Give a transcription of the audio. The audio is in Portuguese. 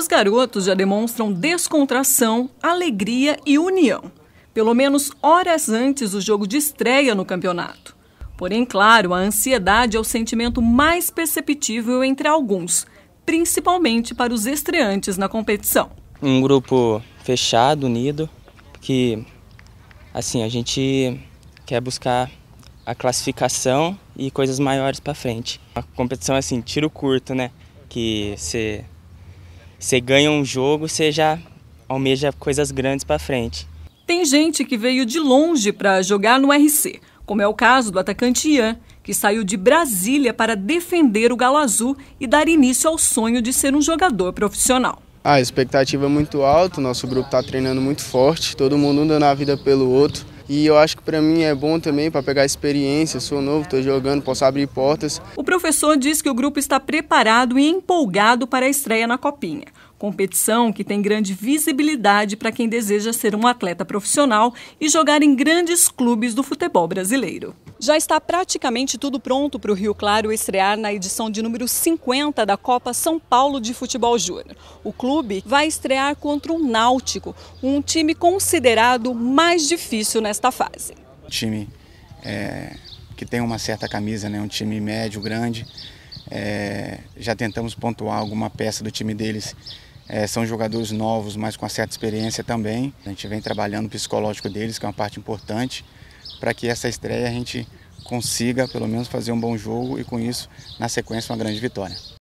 Os garotos já demonstram descontração, alegria e união, pelo menos horas antes do jogo de estreia no campeonato. Porém, claro, a ansiedade é o sentimento mais perceptível entre alguns, principalmente para os estreantes na competição. Um grupo fechado, unido, que assim, a gente quer buscar a classificação e coisas maiores para frente. A competição é assim, tiro curto, né? Que você você ganha um jogo, você já almeja coisas grandes para frente. Tem gente que veio de longe para jogar no RC, como é o caso do atacante Ian, que saiu de Brasília para defender o Galo Azul e dar início ao sonho de ser um jogador profissional. A expectativa é muito alta, nosso grupo está treinando muito forte, todo mundo anda na vida pelo outro. E eu acho que para mim é bom também para pegar experiência. Sou novo, estou jogando, posso abrir portas. O professor diz que o grupo está preparado e empolgado para a estreia na Copinha competição que tem grande visibilidade para quem deseja ser um atleta profissional e jogar em grandes clubes do futebol brasileiro. Já está praticamente tudo pronto para o Rio Claro estrear na edição de número 50 da Copa São Paulo de Futebol Júnior. O clube vai estrear contra o Náutico, um time considerado mais difícil nesta fase. Um time é, que tem uma certa camisa, né? um time médio, grande. É, já tentamos pontuar alguma peça do time deles é, são jogadores novos, mas com certa experiência também. A gente vem trabalhando o psicológico deles, que é uma parte importante, para que essa estreia a gente consiga pelo menos fazer um bom jogo e com isso, na sequência, uma grande vitória.